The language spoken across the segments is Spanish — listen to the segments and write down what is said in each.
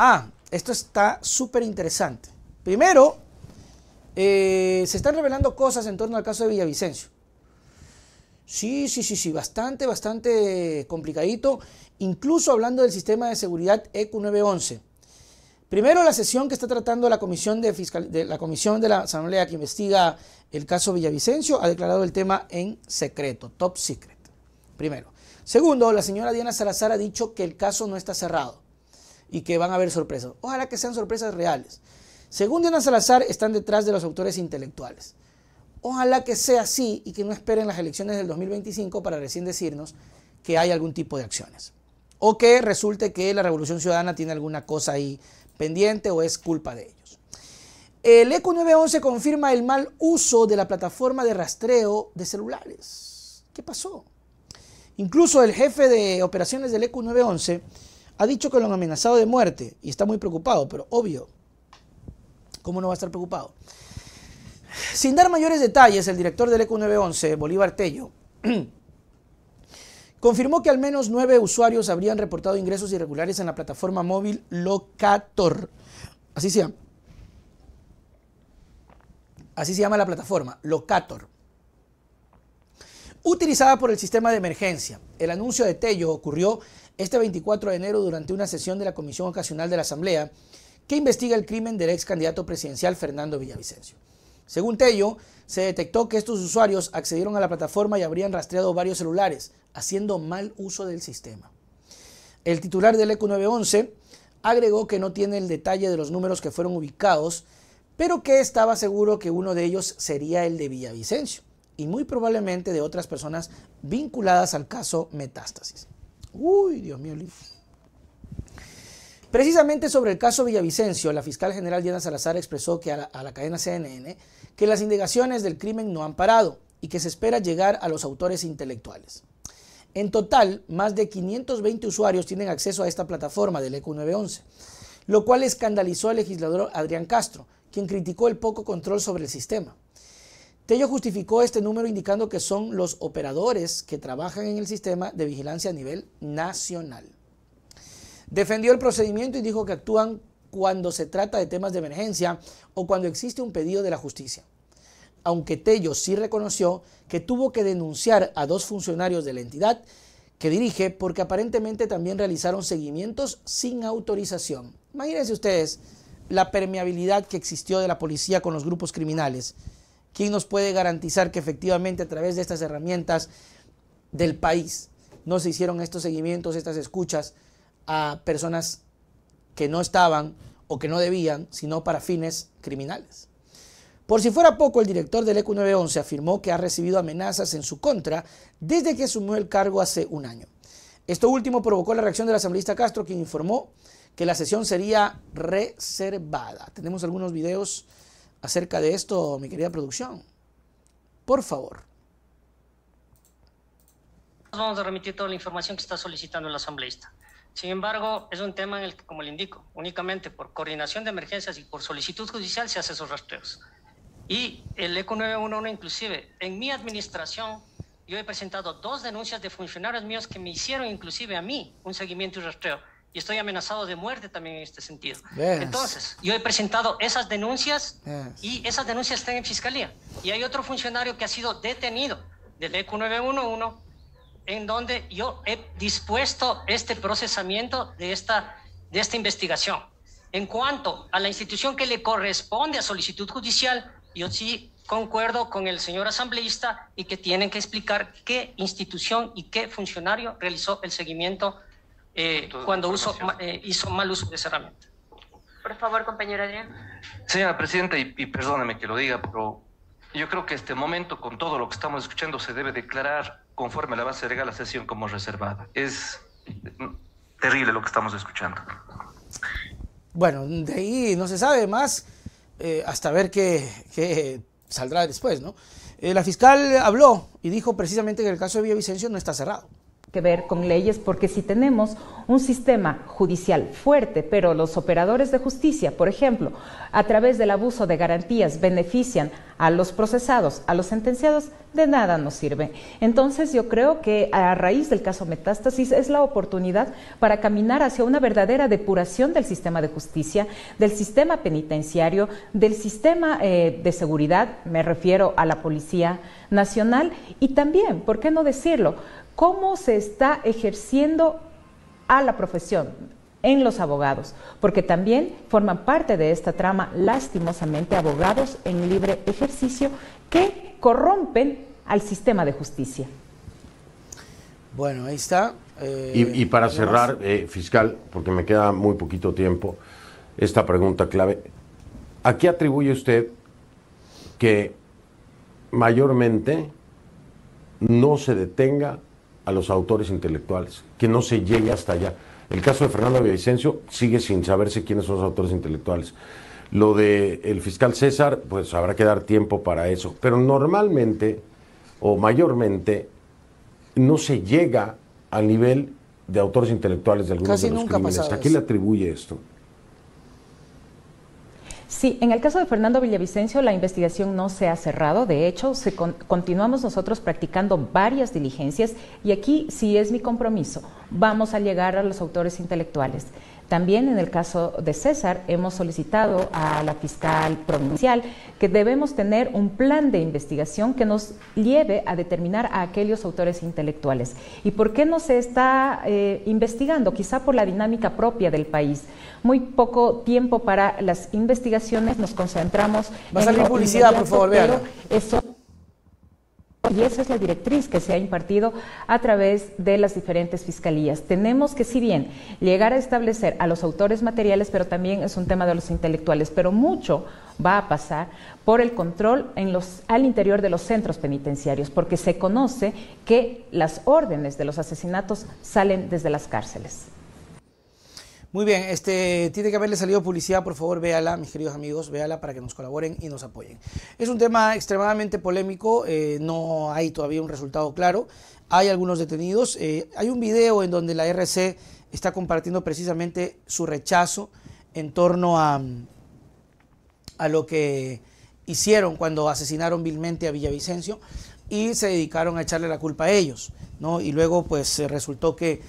Ah, esto está súper interesante. Primero, eh, se están revelando cosas en torno al caso de Villavicencio. Sí, sí, sí, sí, bastante, bastante complicadito, incluso hablando del sistema de seguridad EQ911. Primero, la sesión que está tratando la comisión de, la comisión de la Asamblea que investiga el caso Villavicencio ha declarado el tema en secreto, top secret. Primero. Segundo, la señora Diana Salazar ha dicho que el caso no está cerrado y que van a haber sorpresas. Ojalá que sean sorpresas reales. Según Diana Salazar, están detrás de los autores intelectuales. Ojalá que sea así y que no esperen las elecciones del 2025 para recién decirnos que hay algún tipo de acciones. O que resulte que la Revolución Ciudadana tiene alguna cosa ahí pendiente o es culpa de ellos. El ECO 911 confirma el mal uso de la plataforma de rastreo de celulares. ¿Qué pasó? Incluso el jefe de operaciones del ECO 911 ha dicho que lo han amenazado de muerte y está muy preocupado, pero obvio, ¿cómo no va a estar preocupado? Sin dar mayores detalles, el director del ECU 911, Bolívar Tello, confirmó que al menos nueve usuarios habrían reportado ingresos irregulares en la plataforma móvil Locator. Así se llama. Así se llama la plataforma, Locator. Utilizada por el sistema de emergencia. El anuncio de Tello ocurrió este 24 de enero durante una sesión de la Comisión Ocasional de la Asamblea que investiga el crimen del ex candidato presidencial Fernando Villavicencio. Según Tello, se detectó que estos usuarios accedieron a la plataforma y habrían rastreado varios celulares, haciendo mal uso del sistema. El titular del ECO 911 agregó que no tiene el detalle de los números que fueron ubicados, pero que estaba seguro que uno de ellos sería el de Villavicencio y muy probablemente de otras personas vinculadas al caso Metástasis. Uy, Dios mío. Precisamente sobre el caso Villavicencio, la fiscal general Diana Salazar expresó que a la, cadena CNN que las indagaciones del crimen no han parado y que se espera llegar a los autores intelectuales. En total, más de 520 usuarios tienen acceso a esta plataforma del eq 911, lo cual escandalizó al legislador Adrián Castro, quien criticó el poco control sobre el sistema. Tello justificó este número indicando que son los operadores que trabajan en el sistema de vigilancia a nivel nacional. Defendió el procedimiento y dijo que actúan cuando se trata de temas de emergencia o cuando existe un pedido de la justicia. Aunque Tello sí reconoció que tuvo que denunciar a dos funcionarios de la entidad que dirige porque aparentemente también realizaron seguimientos sin autorización. Imagínense ustedes la permeabilidad que existió de la policía con los grupos criminales. ¿Quién nos puede garantizar que efectivamente a través de estas herramientas del país no se hicieron estos seguimientos, estas escuchas a personas que no estaban o que no debían, sino para fines criminales? Por si fuera poco, el director del ECU 911 afirmó que ha recibido amenazas en su contra desde que asumió el cargo hace un año. Esto último provocó la reacción del asambleísta Castro, quien informó que la sesión sería reservada. Tenemos algunos videos acerca de esto, mi querida producción. Por favor. Vamos a remitir toda la información que está solicitando el asambleísta. Sin embargo, es un tema en el que, como le indico, únicamente por coordinación de emergencias y por solicitud judicial se hacen esos rastreos. Y el ECO 911 inclusive, en mi administración, yo he presentado dos denuncias de funcionarios míos que me hicieron inclusive a mí un seguimiento y rastreo y estoy amenazado de muerte también en este sentido. Entonces, yo he presentado esas denuncias y esas denuncias están en fiscalía. Y hay otro funcionario que ha sido detenido del EQ 911 en donde yo he dispuesto este procesamiento de esta, de esta investigación. En cuanto a la institución que le corresponde a solicitud judicial, yo sí concuerdo con el señor asambleísta y que tienen que explicar qué institución y qué funcionario realizó el seguimiento eh, cuando uso, eh, hizo mal uso de esa herramienta. Por favor, compañero Adrián. Señora Presidenta, y, y perdóneme que lo diga, pero yo creo que este momento, con todo lo que estamos escuchando, se debe declarar conforme a la base legal la sesión como reservada. Es terrible lo que estamos escuchando. Bueno, de ahí no se sabe más eh, hasta ver qué, saldrá después, ¿no? la fiscal habló y dijo precisamente que el caso de Villavicencio no está cerrado que ver con leyes, porque si tenemos un sistema judicial fuerte, pero los operadores de justicia, por ejemplo, a través del abuso de garantías benefician a los procesados, a los sentenciados, de nada nos sirve. Entonces yo creo que a raíz del caso Metástasis es la oportunidad para caminar hacia una verdadera depuración del sistema de justicia, del sistema penitenciario, del sistema eh, de seguridad, me refiero a la Policía Nacional, y también, ¿por qué no decirlo?, cómo se está ejerciendo a la profesión, en los abogados, porque también forman parte de esta trama, lastimosamente, abogados en libre ejercicio que corrompen al sistema de justicia. Bueno, ahí está. y, para eh, cerrar, eh, fiscal, porque me queda muy poquito tiempo, esta pregunta clave. ¿A qué atribuye usted que mayormente no se detenga a los autores intelectuales, que no se llegue hasta allá? El caso de Fernando Villavicencio sigue sin saberse quiénes son los autores intelectuales. Lo del el fiscal César, pues habrá que dar tiempo para eso. Pero normalmente, o mayormente, no se llega al nivel de autores intelectuales de algunos de los crímenes. ¿A quién le atribuye esto? Sí, en el caso de Fernando Villavicencio la investigación no se ha cerrado, de hecho continuamos nosotros practicando varias diligencias y aquí sí es mi compromiso, vamos a llegar a los autores intelectuales. También en el caso de César hemos solicitado a la fiscal provincial que debemos tener un plan de investigación que nos lleve a determinar a aquellos autores intelectuales. ¿Y por qué no se está eh, investigando? Quizá por la dinámica propia del país. Muy poco tiempo para las investigaciones, nos concentramos... Va a salir publicidad, por favor, y esa es la directriz que se ha impartido a través de las diferentes fiscalías. Tenemos que, si bien, llegar a establecer a los autores materiales, pero también es un tema de los intelectuales, pero mucho va a pasar por el control al interior de los centros penitenciarios, porque se conoce que las órdenes de los asesinatos salen desde las cárceles. Muy bien, este, tiene que haberle salido publicidad, por favor, véala, mis queridos amigos, véala para que nos colaboren y nos apoyen. Es un tema extremadamente polémico, eh, no hay todavía un resultado claro, hay algunos detenidos, eh, hay un video en donde la RC está compartiendo precisamente su rechazo en torno a, a lo que hicieron cuando asesinaron vilmente a Villavicencio y se dedicaron a echarle la culpa a ellos, ¿no? Y luego pues resultó que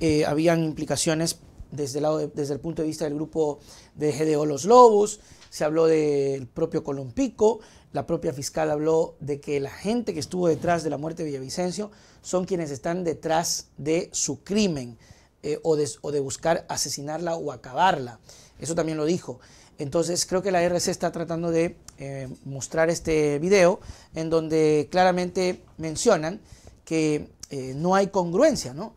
eh, habían implicaciones desde el, lado desde el punto de vista del grupo de GDO Los Lobos, se habló del propio Colompico, la propia fiscal habló de que la gente que estuvo detrás de la muerte de Villavicencio son quienes están detrás de su crimen eh, o, de, buscar asesinarla o acabarla. Eso también lo dijo. Entonces creo que la RC está tratando de eh, mostrar este video en donde claramente mencionan que eh, no hay congruencia, ¿no?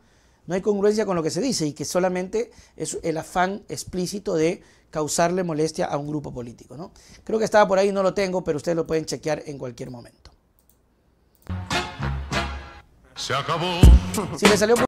no hay congruencia con lo que se dice y que solamente es el afán explícito de causarle molestia a un grupo político. ¿no? Creo que estaba por ahí, no lo tengo, pero ustedes lo pueden chequear en cualquier momento. Se acabó. Si le salió